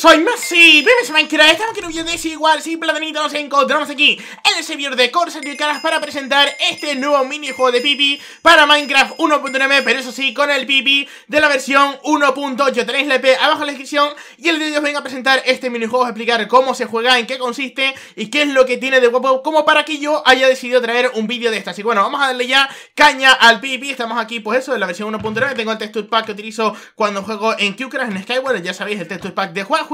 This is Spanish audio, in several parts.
soy Masi, a Minecraft, estamos aquí en un video de si igual, si platanito, nos encontramos aquí en el servidor de Corsair y Caras para presentar este nuevo minijuego de Pipi para Minecraft 1.9, pero eso sí, con el Pipi de la versión 1.8, tenéis la IP abajo en la descripción y el vídeo os vengo a presentar este minijuego, a explicar cómo se juega, en qué consiste y qué es lo que tiene de guapo, como para que yo haya decidido traer un vídeo de esta, así que bueno, vamos a darle ya caña al Pipi, estamos aquí pues eso, de la versión 1.9, tengo el texture pack que utilizo cuando juego en Qcrash, en Skyward, ya sabéis el texture pack de juego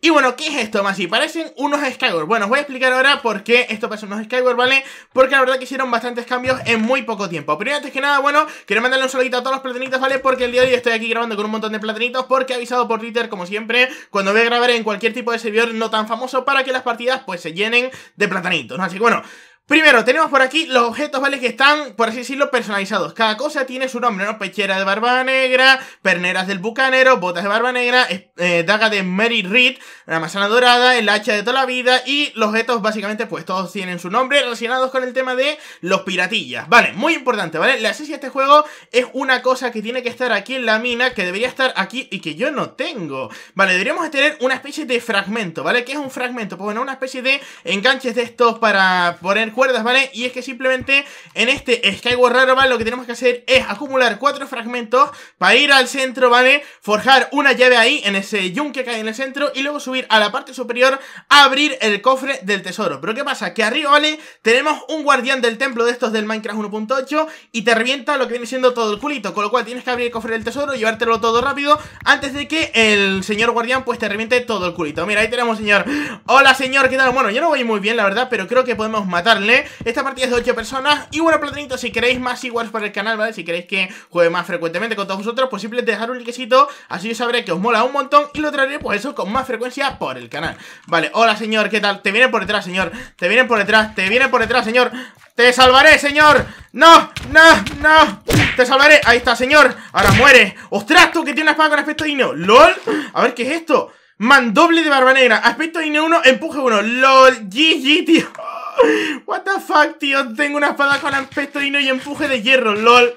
y bueno, ¿qué es esto, más? parecen unos Skyward. Bueno, os voy a explicar ahora por qué esto parece unos Skyward, ¿vale? Porque la verdad que hicieron bastantes cambios en muy poco tiempo. Pero antes que nada, bueno, quiero mandarle un saludito a todos los platanitos, ¿vale? Porque el día de hoy estoy aquí grabando con un montón de platanitos porque he avisado por Twitter, como siempre, cuando voy a grabar en cualquier tipo de servidor no tan famoso para que las partidas, pues, se llenen de platanitos, ¿no? Así que, bueno... Primero, tenemos por aquí los objetos, ¿vale? Que están, por así decirlo, personalizados. Cada cosa tiene su nombre, ¿no? Pechera de barba negra, perneras del bucanero, botas de barba negra, eh, daga de Mary Reed, la manzana dorada, el hacha de toda la vida y los objetos, básicamente, pues todos tienen su nombre relacionados con el tema de los piratillas. Vale, muy importante, ¿vale? La esencia de este juego es una cosa que tiene que estar aquí en la mina, que debería estar aquí y que yo no tengo. Vale, deberíamos tener una especie de fragmento, ¿vale? ¿Qué es un fragmento? Pues bueno, una especie de enganches de estos para poner ¿vale? Y es que simplemente en este Skyward raro, ¿vale? Lo que tenemos que hacer es acumular cuatro fragmentos para ir al centro, ¿vale? Forjar una llave ahí en ese yunque que hay en el centro y luego subir a la parte superior a abrir el cofre del tesoro. Pero ¿qué pasa? Que arriba, ¿vale? Tenemos un guardián del templo de estos del Minecraft 1.8 y te revienta lo que viene siendo todo el culito, con lo cual tienes que abrir el cofre del tesoro, llevártelo todo rápido antes de que el señor guardián pues te reviente todo el culito. Mira, ahí tenemos señor. Hola, señor, ¿qué tal? Bueno, yo no voy muy bien, la verdad, pero creo que podemos matar esta partida es de 8 personas. Y bueno, platinito, si queréis más iguales para el canal, ¿vale? Si queréis que juegue más frecuentemente con todos vosotros, pues simplemente dejar un likecito. Así yo sabré que os mola un montón y lo traeré, pues eso, con más frecuencia por el canal. Vale, hola señor, ¿qué tal? Te vienen por detrás, señor. Te vienen por detrás, te vienen por detrás, señor. ¡Te salvaré, señor! ¡No! ¡No! ¡No! ¡Te salvaré! Ahí está, señor. Ahora muere. ¡Ostras, tú que tiene una espada con aspecto digno! ¡Lol! A ver, ¿qué es esto? Mandoble de barba negra. Aspecto digno 1, empuje 1. ¡Lol! ¡GG, tío! What the fuck, tío. Tengo una espada con hino y empuje de hierro, lol.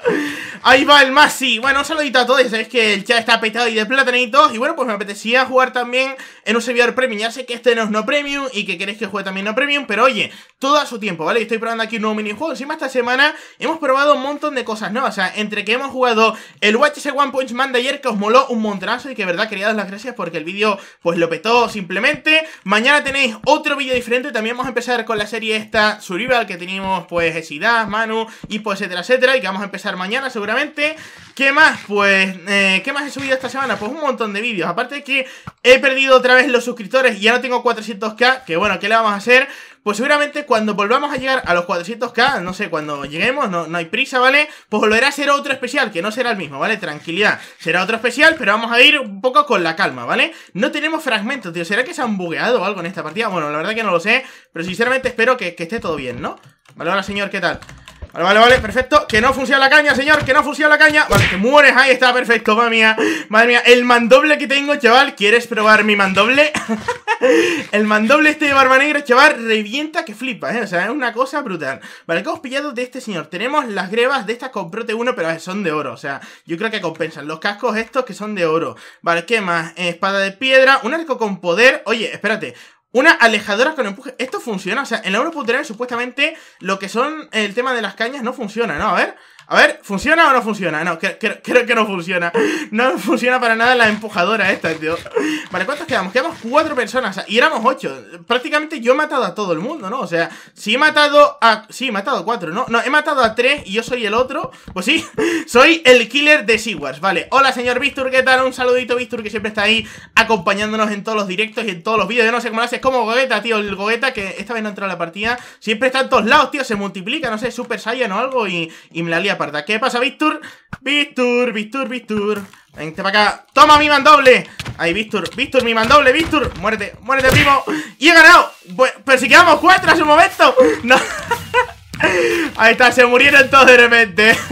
Ahí va el Masi. Bueno, un saludito a todos. sabéis que el chat está petado y de platanitos. Y bueno, pues me apetecía jugar también en un servidor premium. Ya sé que este no es no premium y que queréis que juegue también no premium. Pero oye, todo a su tiempo, ¿vale? Estoy probando aquí un nuevo minijuego. Encima esta semana hemos probado un montón de cosas nuevas. O sea, entre que hemos jugado el HS One Punch Man de ayer, que os moló un montonazo y que, verdad, quería daros las gracias porque el vídeo, pues lo petó simplemente. Mañana tenéis otro vídeo diferente. También vamos a empezar con la serie esta Survival que tenemos pues Esidad, Manu, pues etcétera, etcétera, y que vamos a empezar mañana seguramente. ¿Qué más? Pues, eh, ¿qué más he subido esta semana? Pues un montón de vídeos. Aparte que he perdido otra vez los suscriptores y ya no tengo 400k, que bueno, ¿qué le vamos a hacer? Pues seguramente cuando volvamos a llegar a los 400k, no sé, cuando lleguemos, no, hay prisa, ¿vale? Pues volverá a ser otro especial, que no será el mismo, ¿vale? Tranquilidad, será otro especial, pero vamos a ir un poco con la calma, ¿vale? No tenemos fragmentos, tío, ¿será que se han bugueado o algo en esta partida? Bueno, la verdad que no lo sé, pero sinceramente espero que, que esté todo bien, ¿no? Vale, hola señor, ¿qué tal? Vale, vale, vale, perfecto Que no funciona la caña, señor, que no funciona la caña Vale, que mueres, ahí está, perfecto, madre mía Madre mía, el mandoble que tengo, chaval ¿Quieres probar mi mandoble? el mandoble este de barba negra, chaval Revienta que flipa, eh, o sea, es una cosa brutal Vale, ¿qué hemos pillado de este señor? Tenemos las grebas de estas con prote 1 Pero son de oro, o sea, yo creo que compensan Los cascos estos que son de oro Vale, ¿qué más? espada de piedra, un arco con poder Oye, espérate, una alejadora con empuje. Esto funciona, o sea, en la 1.3 supuestamente lo que son el tema de las cañas no funciona, ¿no? A ver, a ver, ¿funciona o no funciona? No, creo, que no funciona. No funciona para nada la empujadora esta, tío. Vale, ¿cuántos quedamos? Quedamos cuatro personas y éramos ocho. Prácticamente yo he matado a todo el mundo, ¿no? O sea, si he matado a... Sí, he matado a cuatro, ¿no? No, he matado a tres y yo soy el otro. Pues sí, soy el killer de Seawars vale. Hola, señor Vistur, ¿qué tal? Un saludito, Vistur, que siempre está ahí acompañándonos en todos los directos y en todos los vídeos. Yo no sé cómo lo haces, como Gogeta, tío. El Gogeta que esta vez no entró a la partida. Siempre está en todos lados, tío. Se multiplica, no sé, Super Saiyan o algo y, me la lía ¿Qué pasa, Víctor? Víctor, Víctor, Víctor. Vente para acá. ¡Toma mi mandoble! Ahí, Víctor, Víctor, mi mandoble, Víctor. Muérete, muérete, primo. Y he ganado. Pero si quedamos cuatro en un momento. No. Ahí está, se murieron todos de repente.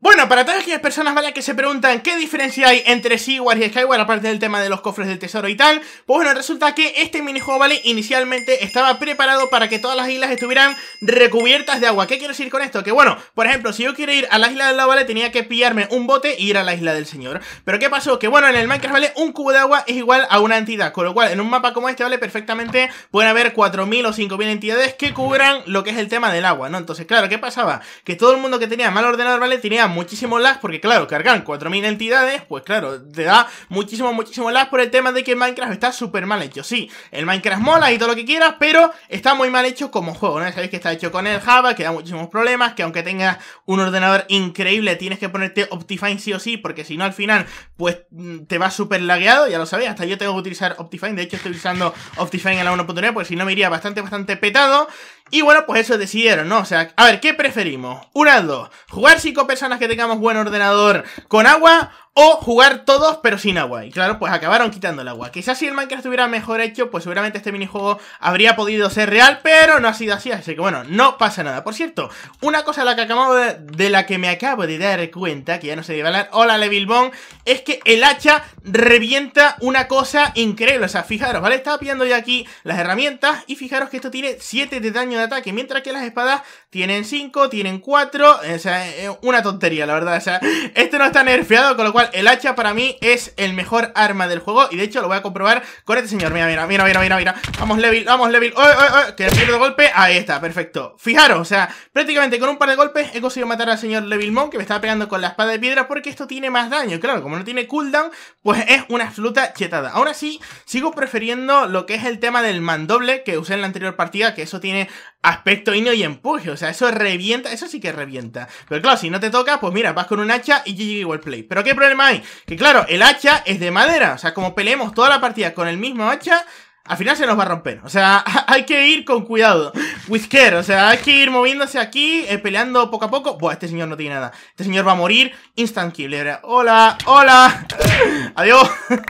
Bueno, para todas aquellas personas ¿vale? que se preguntan qué diferencia hay entre Seaward y Skyward, aparte del tema de los cofres del tesoro y tal, pues bueno, resulta que este minijuego, ¿vale? Inicialmente estaba preparado para que todas las islas estuvieran recubiertas de agua. ¿Qué quiero decir con esto? Que bueno, por ejemplo, si yo quiero ir a la isla del lado, ¿vale? Tenía que pillarme un bote e ir a la isla del señor. Pero ¿qué pasó? Que bueno, en el Minecraft, ¿vale? Un cubo de agua es igual a una entidad, con lo cual en un mapa como este, ¿vale? Perfectamente pueden haber 4.000 o 5.000 entidades que cubran lo que es el tema del agua, ¿no? Entonces, claro, ¿qué pasaba? Que todo el mundo que tenía mal ordenador, ¿vale? Tenía muchísimos muchísimo porque claro, cargan 4.000 entidades, pues claro, te da muchísimo, muchísimo lag por el tema de que Minecraft está súper mal hecho. Sí, el Minecraft mola y todo lo que quieras, pero está muy mal hecho como juego, ¿no? Sabéis que está hecho con el Java, que da muchísimos problemas, que aunque tengas un ordenador increíble, tienes que ponerte Optifine sí o sí, porque si no al final, pues mm, te va súper lagueado, ya lo sabéis, hasta yo tengo que utilizar Optifine, de hecho estoy usando Optifine en la 1.9, pues si no me iría bastante, bastante petado. Y bueno, pues eso decidieron, ¿no? O sea, a ver, ¿qué preferimos? Una dos, jugar cinco personas que tengamos buen ordenador con agua o jugar todos pero sin agua. Y claro, pues acabaron quitando el agua. Quizás si el Minecraft estuviera mejor hecho, pues seguramente este minijuego habría podido ser real, pero no ha sido así. Así que bueno, no pasa nada. Por cierto, una cosa la que acabo de, la que me acabo de dar cuenta, que ya no se debe hablar, hola bon es que el hacha revienta una cosa increíble. O sea, fijaros, ¿vale? Estaba pillando ya aquí las herramientas y fijaros que esto tiene 7 de daño de ataque, mientras que las espadas tienen 5, tienen 4. O sea, una tontería, la verdad. O sea, esto no está nerfeado, con lo cual el hacha para mí es el mejor arma del juego Y de hecho lo voy a comprobar con este señor Mira, mira, mira, mira, mira, mira Vamos, Levil, vamos, Levil ¡Oh, uy, Que pierdo golpe, ahí está, perfecto Fijaros, o sea, prácticamente con un par de golpes he conseguido matar al señor Levilmon Que me estaba pegando con la espada de piedra porque esto tiene más daño Claro, como no tiene cooldown, pues es una absoluta chetada Aún sí, sigo prefiriendo lo que es el tema del mandoble que usé en la anterior partida Que eso tiene aspecto hino y empuje. O sea, eso revienta, eso sí que revienta. Pero claro, si no te toca, pues mira, vas con un hacha y GG igual play. Pero ¿qué problema hay? Que claro, el hacha es de madera. O sea, como peleemos toda la partida con el mismo hacha, al final se nos va a romper. O sea, hay que ir con cuidado. With care. O sea, hay que ir moviéndose aquí, eh, peleando poco a poco. Buah, este señor no tiene nada. Este señor va a morir instant kill. Eh, hola, hola. Adiós.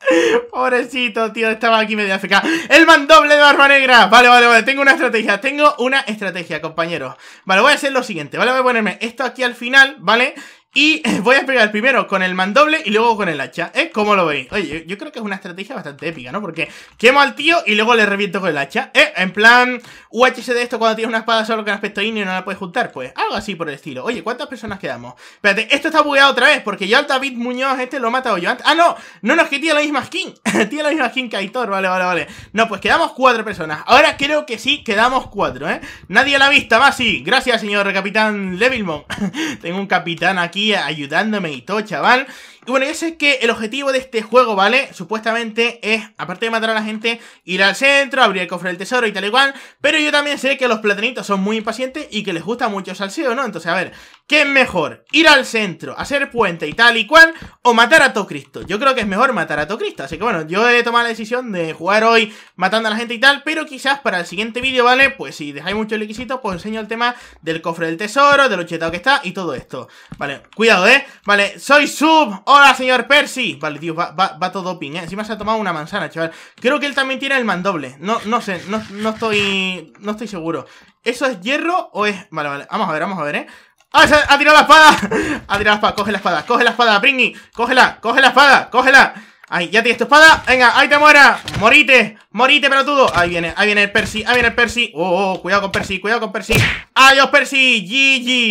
Pobrecito, tío, estaba aquí medio AFK. El mandoble de Barba Negra. Vale, vale, vale. Tengo una estrategia. Tengo una estrategia, compañero. Vale, voy a hacer lo siguiente. Vale, voy a ponerme esto aquí al final, ¿vale? Y voy a pegar primero con el mandoble y luego con el hacha, ¿eh? ¿Cómo lo veis? Oye, yo creo que es una estrategia bastante épica, ¿no? Porque quemo al tío y luego le reviento con el hacha, ¿eh? En plan, UHC de esto cuando tienes una espada solo con aspecto indio y no la puedes juntar, pues algo así por el estilo. Oye, ¿cuántas personas quedamos? Espérate, esto está bugueado otra vez porque yo al David Muñoz este lo he matado yo antes. ¡Ah, no! No, no, es que tiene la misma skin. tiene la misma skin que Aitor, vale, vale, vale. No, pues quedamos cuatro personas. Ahora creo que sí, quedamos cuatro, ¿eh? Nadie a la vista, más, sí. Gracias, señor capitán Levilmon. Tengo un capitán aquí ayudándome y todo, chaval. Y bueno, yo sé que el objetivo de este juego, ¿vale? Supuestamente es, aparte de matar a la gente, ir al centro, abrir el cofre del tesoro y tal y cual. Pero yo también sé que los platanitos son muy impacientes y que les gusta mucho el salseo, ¿no? Entonces, a ver, ¿Qué es mejor? ¿Ir al centro, hacer puente y tal y cual? ¿O matar a todo Yo creo que es mejor matar a todo Así que bueno, yo he tomado la decisión de jugar hoy matando a la gente y tal. Pero quizás para el siguiente vídeo, ¿vale? Pues si dejáis muchos requisitos, pues enseño el tema del cofre del tesoro, del ochetado que está y todo esto. Vale, cuidado, ¿eh? Vale, soy sub. Hola, señor Percy. Vale, tío, va, va, todo ping, ¿eh? Encima se ha tomado una manzana, chaval. Creo que él también tiene el mandoble. No, no sé, no, no estoy. No estoy seguro. ¿Eso es hierro o es.? Vale, vale. Vamos a ver, vamos a ver, ¿eh? ¡Ah! ¡Ha tirado la espada! ¡Ha tirado la espada! ¡Coge la espada! ¡Coge la espada, Bringy! ¡Cógela! ¡Coge la espada! ¡Cógela! Ahí, ya tienes tu espada. Venga, ahí te muera. Morite, morite, pelotudo. Ahí viene, ahí viene el Percy, ahí viene el Percy. Oh, oh, oh cuidado con Percy, cuidado con Percy. Adiós, Percy.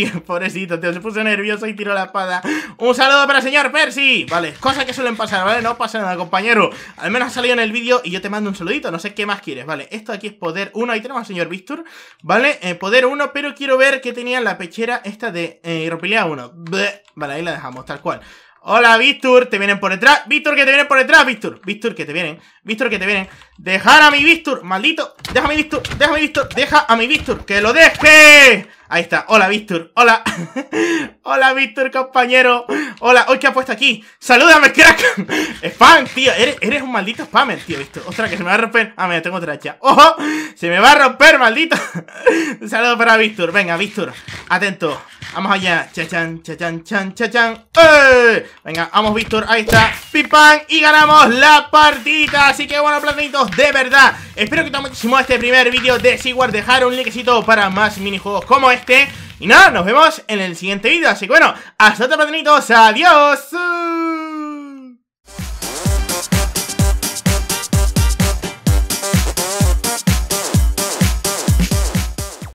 GG. Pobrecito, tío, se puso nervioso y tiró la espada. Un saludo para el señor Percy. Vale, cosas que suelen pasar, ¿vale? No pasa nada, compañero. Al menos ha salido en el vídeo y yo te mando un saludito. No sé qué más quieres, ¿vale? Esto aquí es poder 1. Ahí tenemos al señor Víctor, ¿vale? Eh, poder 1, pero quiero ver qué tenía en la pechera esta de eh, 1. Vale, ahí la dejamos, tal cual. Hola, Víctor, te vienen por detrás. Víctor, que te vienen por detrás, Víctor. Víctor, que te vienen. Víctor, que te vienen. Dejar a mi Víctor, maldito. Deja a mi Víctor, deja a mi Víctor, deja a mi Víctor. ¡Que lo deje! Ahí está. Hola, Víctor. Hola. Hola, Víctor, compañero. Hola. Hoy que ha puesto aquí. Salúdame, crack. Spam, tío. Eres, un maldito spammer, tío, Víctor. Ostras, que se me va a romper. Ah, mira, tengo otra hacha, ¡Ojo! Se me va a romper, maldito. Un saludo para Víctor. Venga, Víctor. Atento. Vamos allá. cha-chan, cha chan, cha-chan. Venga, vamos, Víctor. Ahí está. pipán Y ganamos la partida. Así que bueno, platitos, de verdad. Espero que te haya muchísimo este primer vídeo de Siguard. Dejar un likecito para más minijuegos como este. Este. Y nada, nos vemos en el siguiente vídeo. Así que bueno, hasta otro Adiós.